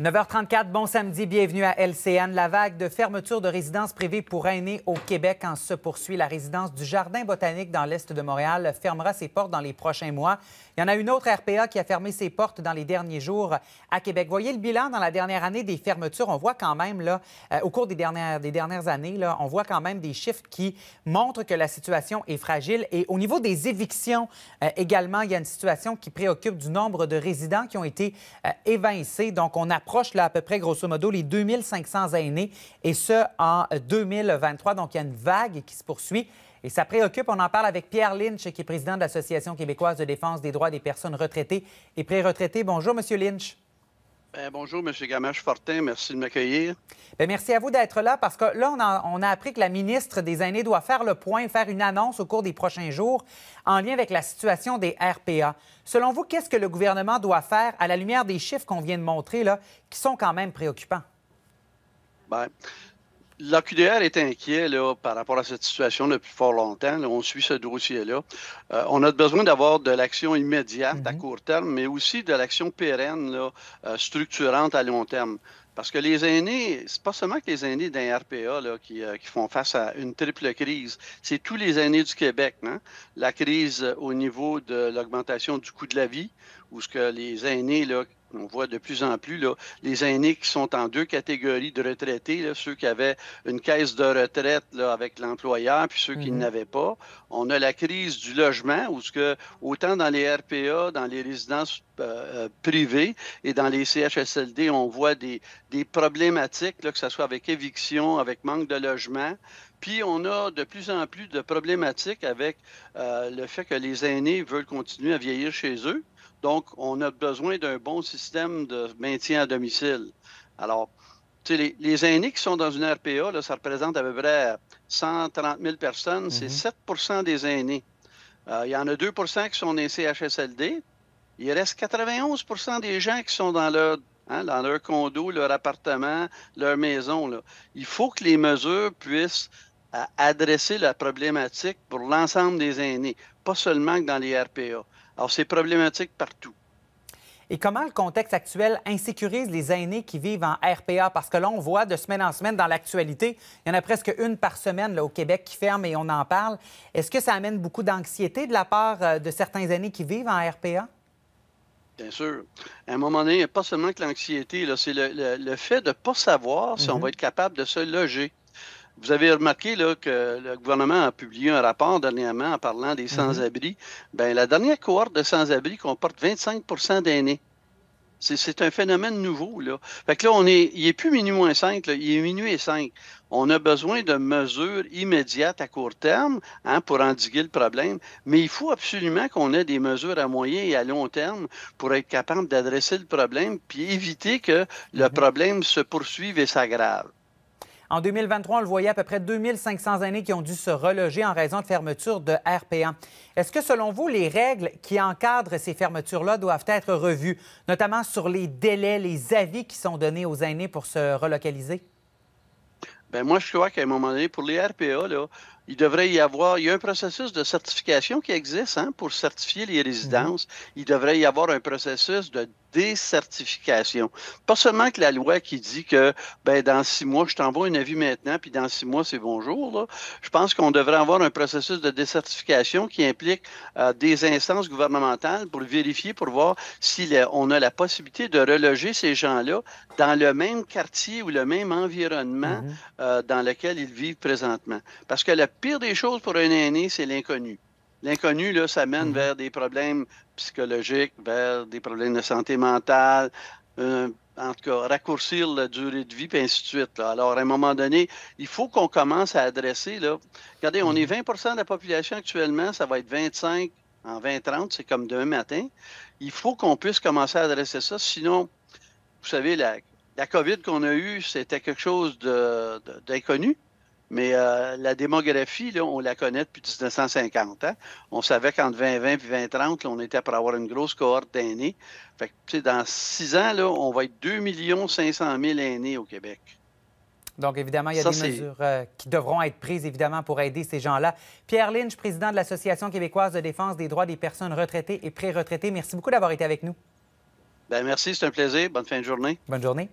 9h34, bon samedi, bienvenue à LCN. La vague de fermeture de résidences privées pour aînés au Québec en se poursuit. La résidence du Jardin botanique dans l'Est de Montréal fermera ses portes dans les prochains mois. Il y en a une autre RPA qui a fermé ses portes dans les derniers jours à Québec. Voyez le bilan dans la dernière année des fermetures. On voit quand même, là, euh, au cours des dernières, des dernières années, là, on voit quand même des chiffres qui montrent que la situation est fragile. Et au niveau des évictions euh, également, il y a une situation qui préoccupe du nombre de résidents qui ont été euh, évincés. Donc, on a Proche, là, à peu près, grosso modo, les 2500 aînés, et ce, en 2023. Donc, il y a une vague qui se poursuit. Et ça préoccupe, on en parle avec Pierre Lynch, qui est président de l'Association québécoise de défense des droits des personnes retraitées et pré-retraitées. Bonjour, Monsieur Lynch. Ben, bonjour, M. Gamache-Fortin. Merci de m'accueillir. Ben, merci à vous d'être là parce que là, on a, appris que la ministre des Aînés doit faire le point, faire une annonce au cours des prochains jours en lien avec la situation des RPA. Selon vous, qu'est-ce que le gouvernement doit faire à la lumière des chiffres qu'on vient de montrer, là, qui sont quand même préoccupants? Bien, la QDR est inquiet là, par rapport à cette situation depuis fort longtemps. on suit ce dossier-là. Euh, on a besoin d'avoir de l'action immédiate à mhm. court terme, mais aussi de l'action pérenne, euh, structurante à long terme. Parce que les aînés, c'est pas seulement que les aînés d'un RPA euh, qui, font face à une triple crise, c'est tous les aînés du Québec. Hein? La crise au niveau de l'augmentation du coût de la vie, où ce que les aînés là, on voit de plus en plus les aînés qui sont en deux catégories de retraités, ceux qui avaient une caisse de retraite avec l'employeur, puis ceux qui mhm. n'avaient pas. On a la crise du logement, où ce que, autant dans les RPA, dans les résidences euh, euh, privés. Et dans les CHSLD, on voit des, des problématiques, là, que ce soit avec éviction, avec manque de logement. Puis on a de plus en plus de problématiques avec euh, le fait que les aînés veulent continuer à vieillir chez eux. Donc, on a besoin d'un bon système de maintien à domicile. Alors, tu les, les, aînés qui sont dans une RPA, là, ça représente à peu près 130 000 personnes, c'est 7 mm-hmm. des aînés. Il y en a 2 qui sont dans les CHSLD, il reste 91 des gens qui sont dans leur, hein, dans leur condo, leur appartement, leur maison. Il faut que les mesures puissent euh, adresser la problématique pour l'ensemble des aînés, pas seulement dans les RPA. Alors, c'est problématique partout. Et comment le contexte actuel insécurise les aînés qui vivent en RPA? Parce que là, on voit de semaine en semaine dans l'actualité, il y en a presque une par semaine là, au Québec qui ferme et on en parle. Est-ce que ça amène beaucoup d'anxiété de la part euh, de certains aînés qui vivent en RPA? Bien sûr. À un moment donné, pas seulement que l'anxiété, c'est le, fait de ne pas savoir si on mhm. va être capable de se loger. Vous avez remarqué que le gouvernement a publié un rapport dernièrement en parlant des mhm. sans abris Bien, la dernière cohorte de sans-abri comporte 25 d'aînés. C'est un phénomène nouveau. Là. Fait que là, on est, il n'est plus minuit moins 5, il est minuit 5. On a besoin de mesures immédiates à court terme hein, pour endiguer le problème, mais il faut absolument qu'on ait des mesures à moyen et à long terme pour être capable d'adresser le problème puis éviter que le mm-hmm. problème se poursuive et s'aggrave. En 2023, on le voyait à peu près 2500 années qui ont dû se reloger en raison de fermetures de RPA. Est-ce que, selon vous, les règles qui encadrent ces fermetures-là doivent être revues, notamment sur les délais, les avis qui sont donnés aux aînés pour se relocaliser? Bien, moi, je crois qu'à un moment donné, pour les RPA, là, il devrait y avoir, il y a un processus de certification qui existe hein, pour certifier les résidences. Il devrait y avoir un processus de décertification. Pas seulement que la loi qui dit que ben, dans six mois, je t'envoie un avis maintenant, puis dans six mois, c'est bonjour. Je pense qu'on devrait avoir un processus de décertification qui implique euh, des instances gouvernementales pour vérifier, pour voir si on a la possibilité de reloger ces gens-là dans le même quartier ou le même environnement mhm. euh, dans lequel ils vivent présentement. Parce que la pire des choses pour un aîné, c'est l'inconnu. L'inconnu, là, ça mène mhm. vers des problèmes psychologiques, vers des problèmes de santé mentale, euh, en tout cas, raccourcir la durée de vie, et ainsi de suite. Alors, à un moment donné, il faut qu'on commence à adresser, là. Regardez, on est 20 mhm. de la population actuellement, ça va être 25 en 2030, c'est comme demain matin. Il faut qu'on puisse commencer à adresser ça, sinon, vous savez, la, la COVID qu'on a eue, c'était quelque chose d'inconnu. Mais euh, la démographie, on la connaît depuis 1950. Hein? On savait qu'entre 2020 et 2030, on était pour avoir une grosse cohorte d'aînés. Fait que, dans six ans, là, on va être 2 500 000 aînés au Québec. Donc, évidemment, il y a des mesures euh, qui devront être prises, évidemment, pour aider ces gens-là. Pierre Lynch, président de l'Association québécoise de défense des droits des personnes retraitées et pré-retraitées, merci beaucoup d'avoir été avec nous. Ben, merci, c'est un plaisir. Bonne fin de journée. Bonne journée.